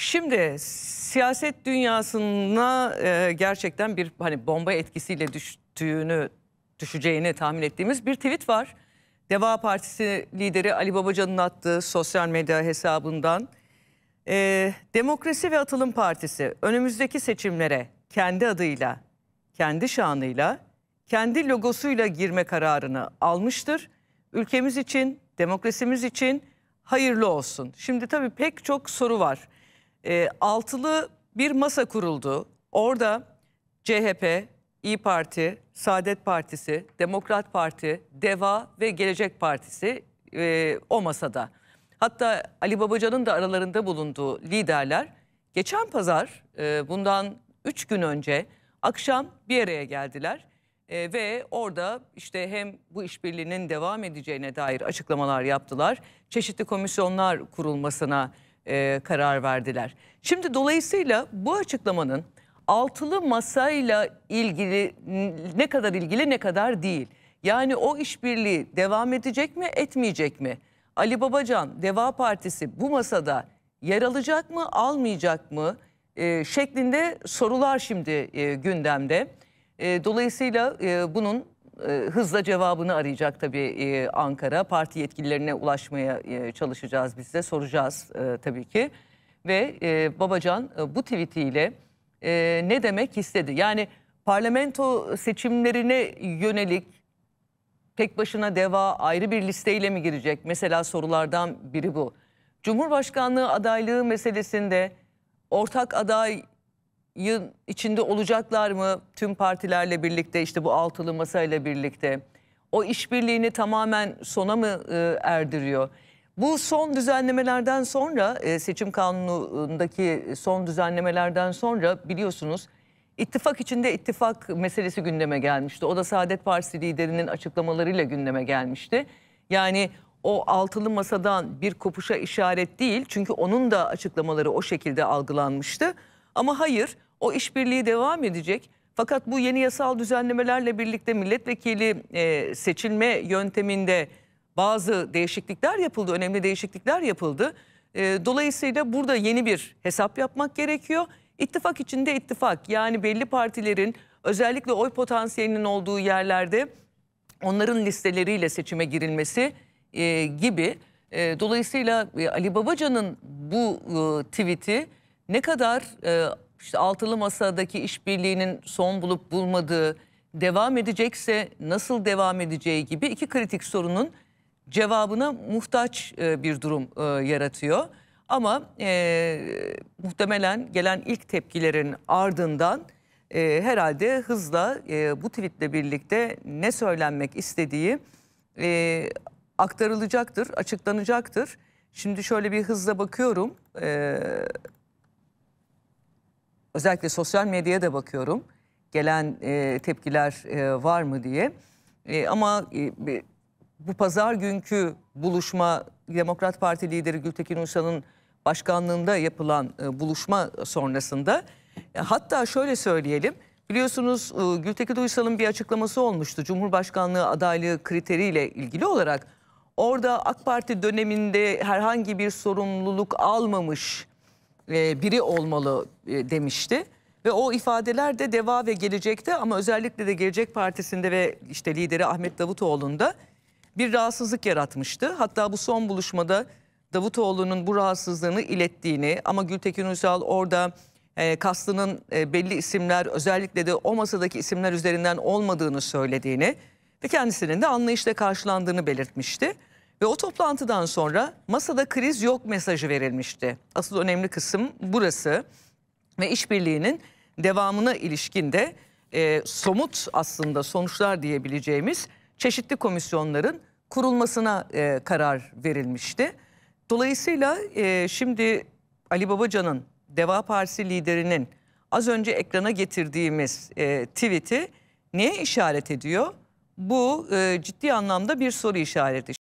Şimdi siyaset dünyasına e, gerçekten bir hani bomba etkisiyle düştüğünü düşeceğini tahmin ettiğimiz bir tweet var. Deva Partisi lideri Ali Babacan'ın attığı sosyal medya hesabından e, Demokrasi ve Atılım Partisi önümüzdeki seçimlere kendi adıyla, kendi şanıyla, kendi logosuyla girme kararını almıştır. Ülkemiz için, demokrasimiz için hayırlı olsun. Şimdi tabii pek çok soru var e, altılı bir masa kuruldu. Orada CHP, İyi Parti, Saadet Partisi, Demokrat Parti, DEVA ve Gelecek Partisi e, o masada. Hatta Ali Babacan'ın da aralarında bulunduğu liderler geçen pazar e, bundan 3 gün önce akşam bir araya geldiler. E, ve orada işte hem bu işbirliğinin devam edeceğine dair açıklamalar yaptılar. Çeşitli komisyonlar kurulmasına e, karar verdiler. Şimdi dolayısıyla bu açıklamanın altılı masayla ilgili ne kadar ilgili ne kadar değil. Yani o işbirliği devam edecek mi etmeyecek mi? Ali Babacan, Deva Partisi bu masada yer alacak mı almayacak mı? E, şeklinde sorular şimdi e, gündemde. E, dolayısıyla e, bunun e, hızla cevabını arayacak tabii e, Ankara. Parti yetkililerine ulaşmaya e, çalışacağız biz de soracağız tabii ki. Ve Babacan bu tweetiyle ne demek istedi? Yani parlamento seçimlerine yönelik tek başına deva ayrı bir listeyle mi girecek? Mesela sorulardan biri bu. Cumhurbaşkanlığı adaylığı meselesinde ortak aday yıl içinde olacaklar mı tüm partilerle birlikte işte bu altılı masayla birlikte? O işbirliğini tamamen sona mı e, erdiriyor? Bu son düzenlemelerden sonra e, seçim kanunundaki son düzenlemelerden sonra biliyorsunuz ittifak içinde ittifak meselesi gündeme gelmişti. O da Saadet Partisi liderinin açıklamalarıyla gündeme gelmişti. Yani o altılı masadan bir kopuşa işaret değil çünkü onun da açıklamaları o şekilde algılanmıştı. Ama hayır o işbirliği devam edecek. Fakat bu yeni yasal düzenlemelerle birlikte milletvekili e, seçilme yönteminde bazı değişiklikler yapıldı, önemli değişiklikler yapıldı. E, dolayısıyla burada yeni bir hesap yapmak gerekiyor. İttifak içinde ittifak yani belli partilerin özellikle oy potansiyelinin olduğu yerlerde onların listeleriyle seçime girilmesi e, gibi. E, dolayısıyla e, Ali Babacan'ın bu e, tweet'i ne kadar e, işte altılı masadaki işbirliğinin son bulup bulmadığı, devam edecekse nasıl devam edeceği gibi iki kritik sorunun cevabına muhtaç e, bir durum e, yaratıyor. Ama e, muhtemelen gelen ilk tepkilerin ardından e, herhalde hızla e, bu tweetle birlikte ne söylenmek istediği e, aktarılacaktır, açıklanacaktır. Şimdi şöyle bir hızla bakıyorum. E, özellikle sosyal medyaya da bakıyorum. Gelen e, tepkiler e, var mı diye. E, ama e, bu pazar günkü buluşma Demokrat Parti lideri Gültekin Uysal'ın başkanlığında yapılan e, buluşma sonrasında e, hatta şöyle söyleyelim biliyorsunuz e, Gültekin Uysal'ın bir açıklaması olmuştu Cumhurbaşkanlığı adaylığı kriteriyle ilgili olarak orada AK Parti döneminde herhangi bir sorumluluk almamış e, biri olmalı e, demişti. Ve o ifadeler de Deva ve Gelecek'te ama özellikle de Gelecek Partisi'nde ve işte lideri Ahmet Davutoğlu'nda bir rahatsızlık yaratmıştı. Hatta bu son buluşmada Davutoğlu'nun bu rahatsızlığını ilettiğini ama Gültekin Uysal orada e, Kaslı'nın e, belli isimler özellikle de o masadaki isimler üzerinden olmadığını söylediğini ve kendisinin de anlayışla karşılandığını belirtmişti. Ve o toplantıdan sonra masada kriz yok mesajı verilmişti. Asıl önemli kısım burası ve işbirliğinin devamına ilişkin de e, somut aslında sonuçlar diyebileceğimiz çeşitli komisyonların kurulmasına e, karar verilmişti. Dolayısıyla e, şimdi Ali Babacan'ın Deva Partisi liderinin az önce ekrana getirdiğimiz e, tweet'i neye işaret ediyor? Bu e, ciddi anlamda bir soru işareti.